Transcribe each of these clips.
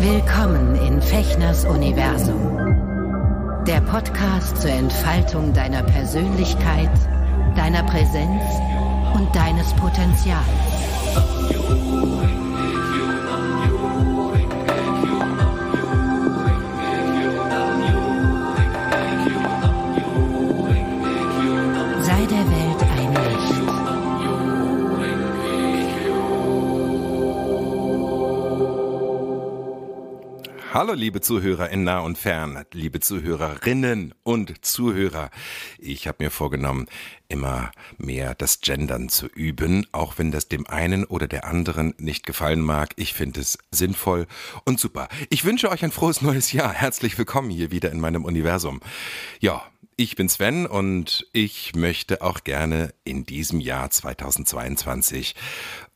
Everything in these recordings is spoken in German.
Willkommen in Fechners Universum. Der Podcast zur Entfaltung deiner Persönlichkeit, deiner Präsenz und deines Potenzials. Hallo liebe Zuhörer in nah und fern, liebe Zuhörerinnen und Zuhörer. Ich habe mir vorgenommen, immer mehr das Gendern zu üben, auch wenn das dem einen oder der anderen nicht gefallen mag. Ich finde es sinnvoll und super. Ich wünsche euch ein frohes neues Jahr. Herzlich willkommen hier wieder in meinem Universum. Ja, ich bin Sven und ich möchte auch gerne in diesem Jahr 2022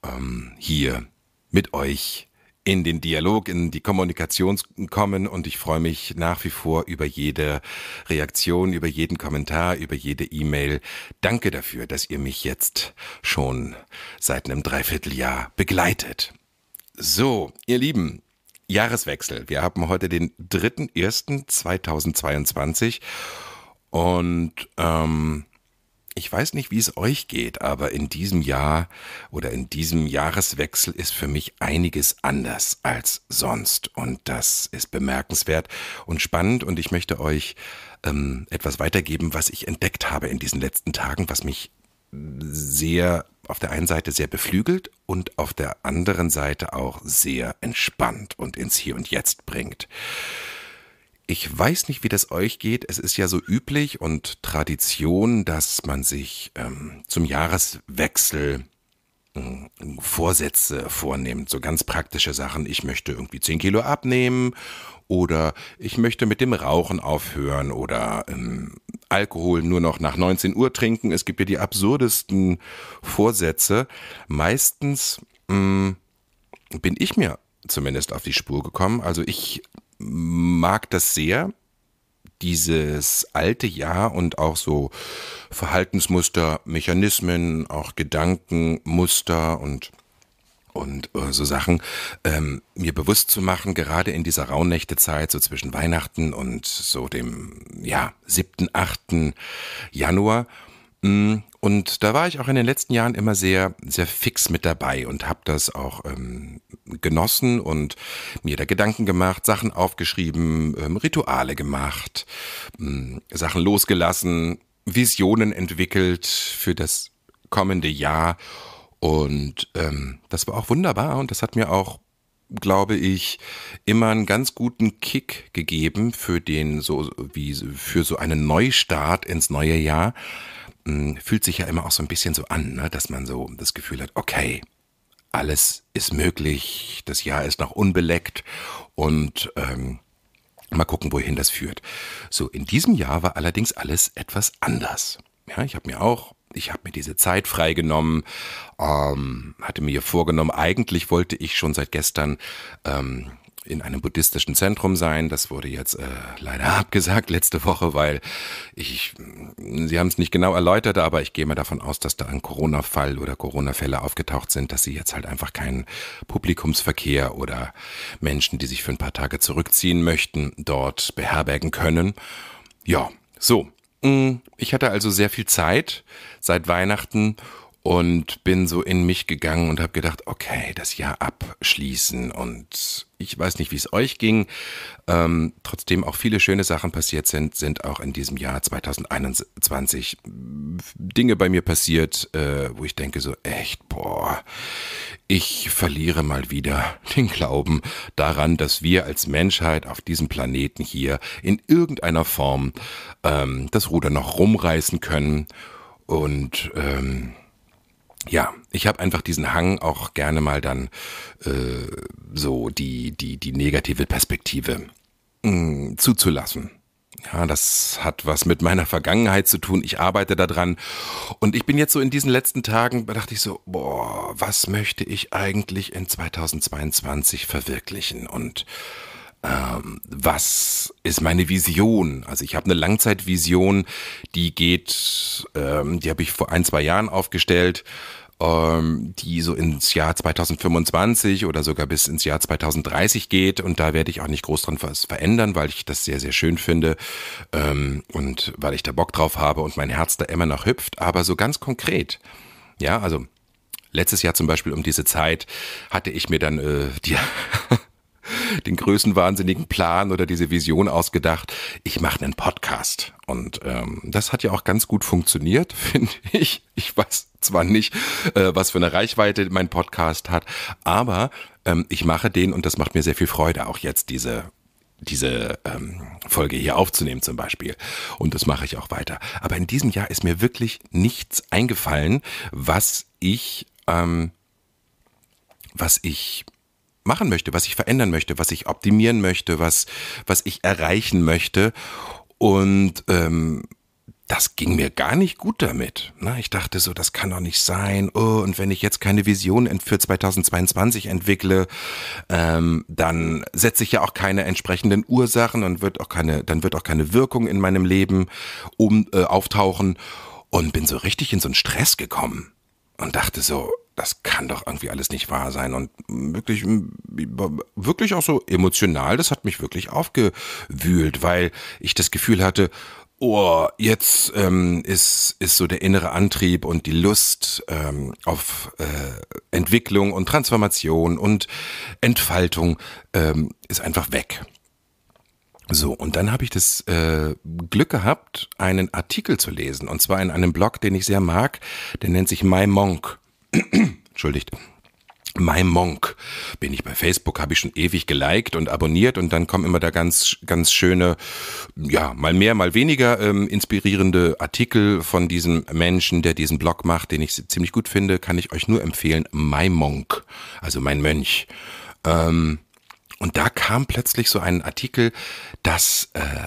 ähm, hier mit euch in den Dialog, in die Kommunikation kommen und ich freue mich nach wie vor über jede Reaktion, über jeden Kommentar, über jede E-Mail. Danke dafür, dass ihr mich jetzt schon seit einem Dreivierteljahr begleitet. So, ihr Lieben, Jahreswechsel. Wir haben heute den 3.1.2022 und ähm, ich weiß nicht, wie es euch geht, aber in diesem Jahr oder in diesem Jahreswechsel ist für mich einiges anders als sonst. Und das ist bemerkenswert und spannend. Und ich möchte euch ähm, etwas weitergeben, was ich entdeckt habe in diesen letzten Tagen, was mich sehr auf der einen Seite sehr beflügelt und auf der anderen Seite auch sehr entspannt und ins Hier und Jetzt bringt. Ich weiß nicht, wie das euch geht. Es ist ja so üblich und Tradition, dass man sich ähm, zum Jahreswechsel ähm, Vorsätze vornimmt, so ganz praktische Sachen. Ich möchte irgendwie 10 Kilo abnehmen oder ich möchte mit dem Rauchen aufhören oder ähm, Alkohol nur noch nach 19 Uhr trinken. Es gibt ja die absurdesten Vorsätze. Meistens ähm, bin ich mir zumindest auf die Spur gekommen. Also ich mag das sehr, dieses alte Jahr und auch so Verhaltensmuster, Mechanismen, auch Gedankenmuster und und äh, so Sachen ähm, mir bewusst zu machen, gerade in dieser Raunächtezeit, so zwischen Weihnachten und so dem ja, 7., 8. Januar. Mm, und da war ich auch in den letzten Jahren immer sehr, sehr fix mit dabei und habe das auch ähm, genossen und mir da Gedanken gemacht, Sachen aufgeschrieben, ähm, Rituale gemacht, ähm, Sachen losgelassen, Visionen entwickelt für das kommende Jahr. Und ähm, das war auch wunderbar und das hat mir auch glaube ich, immer einen ganz guten Kick gegeben für den, so wie für so einen Neustart ins neue Jahr. Mm, fühlt sich ja immer auch so ein bisschen so an, ne? dass man so das Gefühl hat, okay, alles ist möglich, das Jahr ist noch unbeleckt und ähm, mal gucken, wohin das führt. So, in diesem Jahr war allerdings alles etwas anders. Ja, ich habe mir auch ich habe mir diese Zeit freigenommen, ähm, hatte mir vorgenommen, eigentlich wollte ich schon seit gestern ähm, in einem buddhistischen Zentrum sein. Das wurde jetzt äh, leider abgesagt letzte Woche, weil ich, Sie haben es nicht genau erläutert, aber ich gehe mal davon aus, dass da ein Corona-Fall oder Corona-Fälle aufgetaucht sind, dass Sie jetzt halt einfach keinen Publikumsverkehr oder Menschen, die sich für ein paar Tage zurückziehen möchten, dort beherbergen können. Ja, so. Mm, ich hatte also sehr viel Zeit seit Weihnachten und bin so in mich gegangen und habe gedacht, okay, das Jahr abschließen und ich weiß nicht, wie es euch ging. Ähm, trotzdem auch viele schöne Sachen passiert sind, sind auch in diesem Jahr 2021 Dinge bei mir passiert, äh, wo ich denke so echt, boah, ich verliere mal wieder den Glauben daran, dass wir als Menschheit auf diesem Planeten hier in irgendeiner Form ähm, das Ruder noch rumreißen können und ähm, ja, ich habe einfach diesen Hang auch gerne mal dann äh, so die, die, die negative Perspektive mh, mm, zuzulassen. Ja, das hat was mit meiner Vergangenheit zu tun. Ich arbeite daran. Und ich bin jetzt so in diesen letzten Tagen, dachte ich so, boah, was möchte ich eigentlich in 2022 verwirklichen? Und ähm, was ist meine Vision? Also ich habe eine Langzeitvision, die geht, ähm, die habe ich vor ein, zwei Jahren aufgestellt ähm, die so ins Jahr 2025 oder sogar bis ins Jahr 2030 geht. Und da werde ich auch nicht groß dran was verändern, weil ich das sehr, sehr schön finde ähm, und weil ich da Bock drauf habe und mein Herz da immer noch hüpft. Aber so ganz konkret, ja, also letztes Jahr zum Beispiel um diese Zeit hatte ich mir dann äh, die den größten wahnsinnigen Plan oder diese Vision ausgedacht, ich mache einen Podcast. Und ähm, das hat ja auch ganz gut funktioniert, finde ich. Ich weiß zwar nicht, äh, was für eine Reichweite mein Podcast hat, aber ähm, ich mache den und das macht mir sehr viel Freude, auch jetzt diese diese ähm, Folge hier aufzunehmen zum Beispiel. Und das mache ich auch weiter. Aber in diesem Jahr ist mir wirklich nichts eingefallen, was ich, ähm, was ich machen möchte, was ich verändern möchte, was ich optimieren möchte, was, was ich erreichen möchte. Und ähm, das ging mir gar nicht gut damit. Na, ne? ich dachte so, das kann doch nicht sein. Oh, und wenn ich jetzt keine Vision für 2022 entwickle, ähm, dann setze ich ja auch keine entsprechenden Ursachen und wird auch keine, dann wird auch keine Wirkung in meinem Leben um, äh, auftauchen. Und bin so richtig in so einen Stress gekommen und dachte so, das kann doch irgendwie alles nicht wahr sein. Und wirklich, wirklich auch so emotional, das hat mich wirklich aufgewühlt, weil ich das Gefühl hatte, oh, jetzt ähm, ist, ist so der innere Antrieb und die Lust ähm, auf äh, Entwicklung und Transformation und Entfaltung ähm, ist einfach weg. So, und dann habe ich das äh, Glück gehabt, einen Artikel zu lesen, und zwar in einem Blog, den ich sehr mag, der nennt sich My Monk. entschuldigt, My Monk bin ich bei Facebook, habe ich schon ewig geliked und abonniert und dann kommen immer da ganz, ganz schöne, ja, mal mehr, mal weniger ähm, inspirierende Artikel von diesem Menschen, der diesen Blog macht, den ich ziemlich gut finde, kann ich euch nur empfehlen, My Monk, also mein Mönch. Ähm, und da kam plötzlich so ein Artikel, dass äh,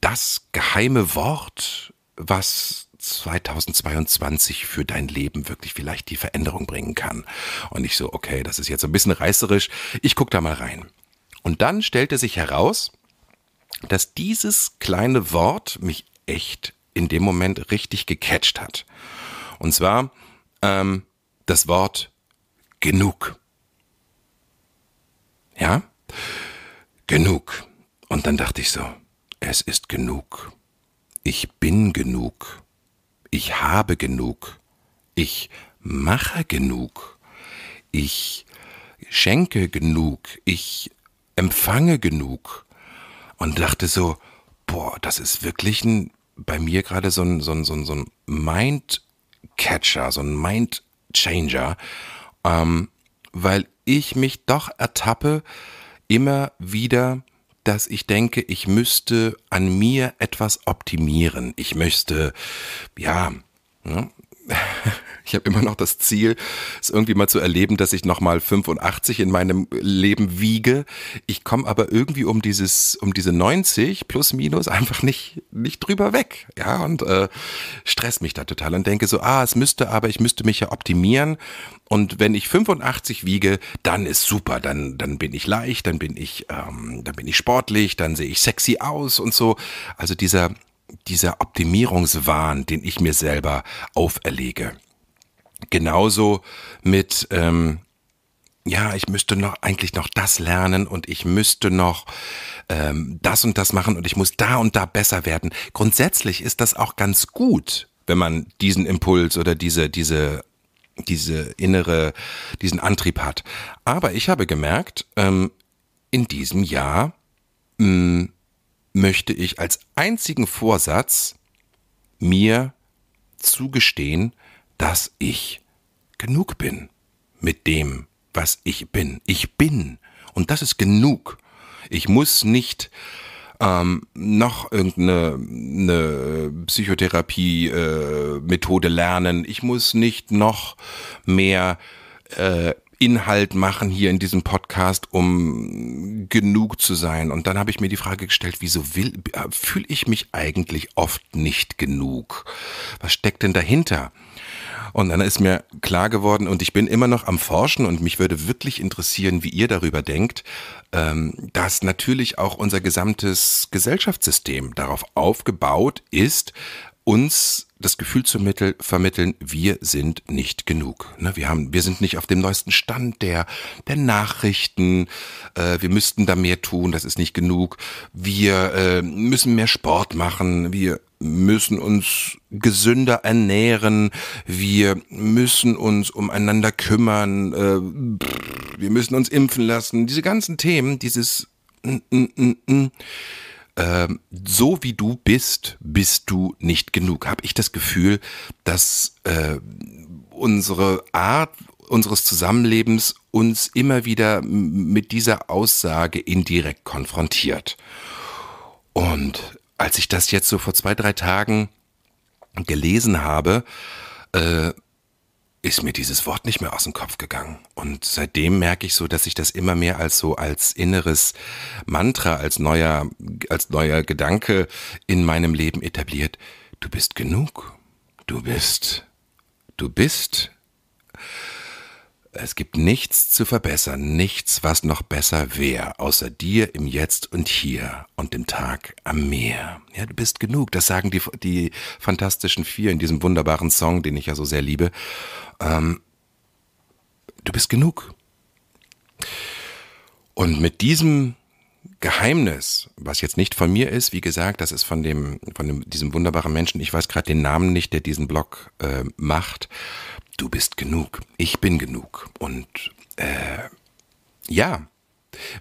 das geheime Wort, was 2022 für dein Leben wirklich vielleicht die Veränderung bringen kann. Und ich so, okay, das ist jetzt ein bisschen reißerisch. Ich guck da mal rein. Und dann stellte sich heraus, dass dieses kleine Wort mich echt in dem Moment richtig gecatcht hat. Und zwar ähm, das Wort genug. Ja? Genug. Und dann dachte ich so, es ist genug. Ich bin genug. Ich habe genug. Ich mache genug. Ich schenke genug. Ich empfange genug. Und dachte so, boah, das ist wirklich ein, bei mir gerade so ein, so ein, so ein, so ein Mind-Catcher, so ein Mind-Changer, ähm, weil ich mich doch ertappe, immer wieder dass ich denke, ich müsste an mir etwas optimieren. Ich möchte, ja, ne, ich habe immer noch das Ziel, es irgendwie mal zu erleben, dass ich nochmal 85 in meinem Leben wiege. Ich komme aber irgendwie um dieses, um diese 90 plus minus einfach nicht, nicht drüber weg. Ja, und äh, stress mich da total und denke so, ah, es müsste aber, ich müsste mich ja optimieren. Und wenn ich 85 wiege, dann ist super, dann, dann bin ich leicht, dann bin ich, ähm, dann bin ich sportlich, dann sehe ich sexy aus und so. Also dieser, dieser Optimierungswahn, den ich mir selber auferlege. Genauso mit, ähm, ja, ich müsste noch eigentlich noch das lernen und ich müsste noch ähm, das und das machen und ich muss da und da besser werden. Grundsätzlich ist das auch ganz gut, wenn man diesen Impuls oder diese, diese, diese innere, diesen Antrieb hat. Aber ich habe gemerkt, ähm, in diesem Jahr mh, mm, möchte ich als einzigen Vorsatz mir zugestehen, dass ich genug bin mit dem, was ich bin. Ich bin. Und das ist genug. Ich muss nicht ähm, noch irgendeine ne Psychotherapie-Methode äh, lernen. Ich muss nicht noch mehr äh, Inhalt machen hier in diesem Podcast, um genug zu sein. Und dann habe ich mir die Frage gestellt, wieso will, äh, fühle ich mich eigentlich oft nicht genug? Was steckt denn dahinter? Und dann ist mir klar geworden, und ich bin immer noch am Forschen und mich würde wirklich interessieren, wie ihr darüber denkt, ähm, dass natürlich auch unser gesamtes Gesellschaftssystem darauf aufgebaut ist, uns das Gefühl zu mittel, vermitteln, wir sind nicht genug. Ne? Wir, haben, wir sind nicht auf dem neuesten Stand der, der Nachrichten. Äh, wir müssten da mehr tun, das ist nicht genug. Wir äh, müssen mehr Sport machen. Wir müssen uns gesünder ernähren. Wir müssen uns umeinander kümmern. Äh, brr, wir müssen uns impfen lassen. Diese ganzen Themen, dieses... Mm, mm, mm, mm ähm, so wie du bist, bist du nicht genug. Habe ich das Gefühl, dass äh, unsere Art unseres Zusammenlebens uns immer wieder mit dieser Aussage indirekt konfrontiert. Und als ich das jetzt so vor zwei, drei Tagen gelesen habe, äh, ist mir dieses Wort nicht mehr aus dem Kopf gegangen. Und seitdem merke ich so, dass ich das immer mehr als so als inneres Mantra, als neuer, als neuer Gedanke in meinem Leben etabliert. Du bist genug. Du bist. Du bist es gibt nichts zu verbessern, nichts, was noch besser wäre, außer dir im Jetzt und hier und dem Tag am Meer. Ja, du bist genug. Das sagen die, die fantastischen Vier in diesem wunderbaren Song, den ich ja so sehr liebe. Ähm, du bist genug. Und mit diesem Geheimnis, was jetzt nicht von mir ist, wie gesagt, das ist von dem, von dem, diesem wunderbaren Menschen, ich weiß gerade den Namen nicht, der diesen Blog äh, macht. Du bist genug, ich bin genug. Und äh, ja,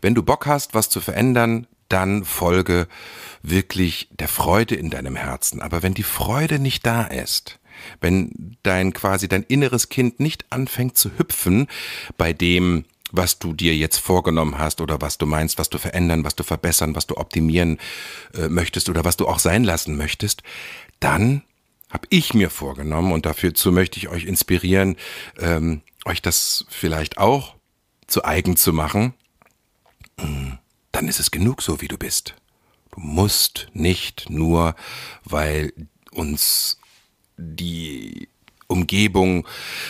wenn du Bock hast, was zu verändern, dann folge wirklich der Freude in deinem Herzen. Aber wenn die Freude nicht da ist, wenn dein quasi dein inneres Kind nicht anfängt zu hüpfen, bei dem was du dir jetzt vorgenommen hast oder was du meinst, was du verändern, was du verbessern, was du optimieren äh, möchtest oder was du auch sein lassen möchtest, dann habe ich mir vorgenommen und dafür zu möchte ich euch inspirieren, ähm, euch das vielleicht auch zu eigen zu machen. Mm, dann ist es genug so, wie du bist. Du musst nicht nur, weil uns die Umgebung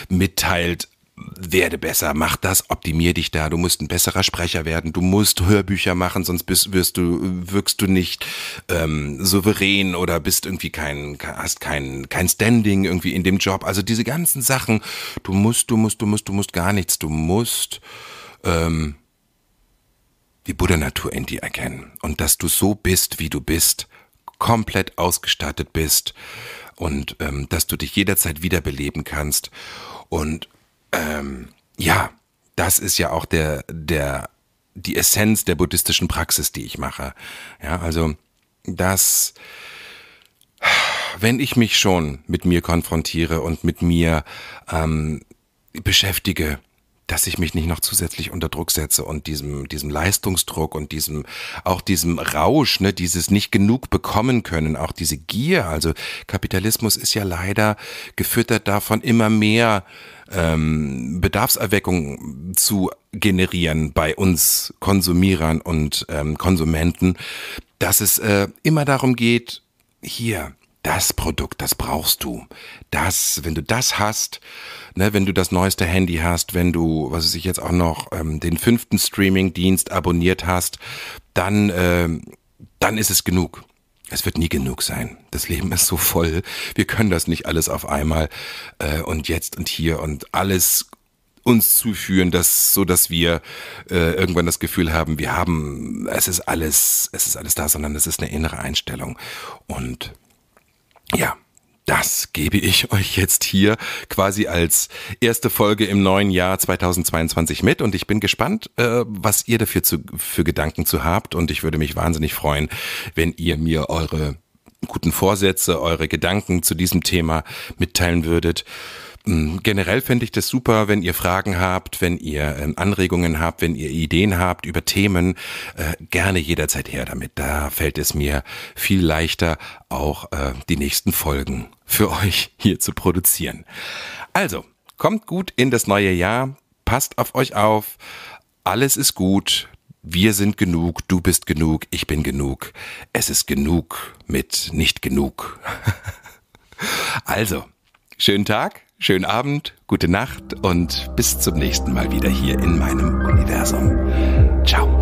mitteilt, werde besser, mach das, optimier dich da, du musst ein besserer Sprecher werden, du musst Hörbücher machen, sonst bist, wirst du, wirkst du nicht ähm, souverän oder bist irgendwie kein, hast kein, kein Standing irgendwie in dem Job. Also diese ganzen Sachen, du musst, du musst, du musst, du musst gar nichts, du musst ähm, die Buddha-Natur in dir erkennen und dass du so bist, wie du bist, komplett ausgestattet bist und ähm, dass du dich jederzeit wiederbeleben kannst und ähm, ja, das ist ja auch der, der, die Essenz der buddhistischen Praxis, die ich mache. Ja, also, dass, wenn ich mich schon mit mir konfrontiere und mit mir ähm, beschäftige, dass ich mich nicht noch zusätzlich unter Druck setze und diesem, diesem Leistungsdruck und diesem, auch diesem Rausch, ne, dieses nicht genug bekommen können, auch diese Gier. Also Kapitalismus ist ja leider gefüttert davon, immer mehr ähm, Bedarfserweckung zu generieren bei uns Konsumierern und ähm, Konsumenten, dass es äh, immer darum geht, hier, das Produkt, das brauchst du. Das, wenn du das hast, ne, wenn du das neueste Handy hast, wenn du, was weiß ich jetzt auch noch, ähm, den fünften Streaming-Dienst abonniert hast, dann, äh, dann ist es genug. Es wird nie genug sein. Das Leben ist so voll. Wir können das nicht alles auf einmal äh, und jetzt und hier und alles uns zuführen, dass so, dass wir äh, irgendwann das Gefühl haben, wir haben, es ist alles, es ist alles da, sondern es ist eine innere Einstellung und ja, das gebe ich euch jetzt hier quasi als erste Folge im neuen Jahr 2022 mit und ich bin gespannt, äh, was ihr dafür zu, für Gedanken zu habt und ich würde mich wahnsinnig freuen, wenn ihr mir eure guten Vorsätze, eure Gedanken zu diesem Thema mitteilen würdet. Ähm, generell fände ich das super, wenn ihr Fragen habt, wenn ihr ähm, Anregungen habt, wenn ihr Ideen habt über Themen, äh, gerne jederzeit her damit. Da fällt es mir viel leichter, auch äh, die nächsten Folgen für euch hier zu produzieren. Also, kommt gut in das neue Jahr, passt auf euch auf, alles ist gut, wir sind genug, du bist genug, ich bin genug, es ist genug mit nicht genug. also, schönen Tag. Schönen Abend, gute Nacht und bis zum nächsten Mal wieder hier in meinem Universum. Ciao.